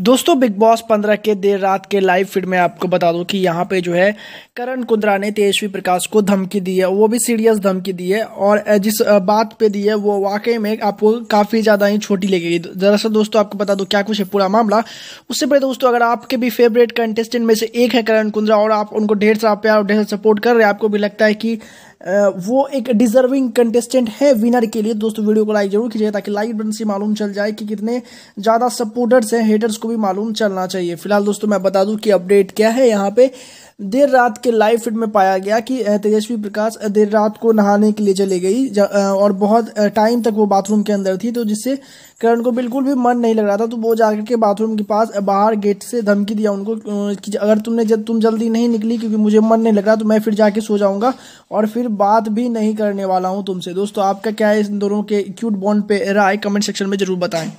दोस्तों big boss पंद्रह के देर रात के लाइव फीड में आपको बता दूं कि यहाँ पे जो है करण कुंद्रा ने तेजस्वी प्रकाश को धमकी दी है वो भी सीरियस धमकी दी है और जिस बात पे दी है वो वाकई में आपको काफ़ी ज़्यादा ही छोटी लगेगी दरअसल दोस्तों आपको बता दूं क्या कुछ है पूरा मामला उससे पहले दोस्तों अगर आपके भी फेवरेट कंटेस्टेंट में से एक है करण कुंद्रा और आप उनको ढेर सारा प्यार और ढेर सपोर्ट कर रहे हैं आपको भी लगता है कि वो एक डिजर्विंग कंटेस्टेंट है विनर के लिए दोस्तों वीडियो को लाइक जरूर कीजिए ताकि लाइक बटन से मालूम चल जाए कि कितने ज़्यादा सपोर्टर्स हैं हेटर्स को भी मालूम चलना चाहिए फिलहाल दोस्तों मैं बता दूँ कि अपडेट क्या है यहाँ पे देर रात के लाइव फिट में पाया गया कि तेजस्वी प्रकाश देर रात को नहाने के लिए चले गई और बहुत टाइम तक वो बाथरूम के अंदर थी तो जिससे करण को बिल्कुल भी मन नहीं लग रहा था तो वो जाकर के बाथरूम के पास बाहर गेट से धमकी दिया उनको कि अगर तुमने जब तुम जल्दी नहीं निकली क्योंकि मुझे मन नहीं लग रहा तो मैं फिर जाके सो जाऊँगा और फिर बात भी नहीं करने वाला हूँ तुमसे दोस्तों आपका क्या है इन दोनों के क्यूट बॉन्ड पे राय कमेंट सेक्शन में ज़रूर बताएं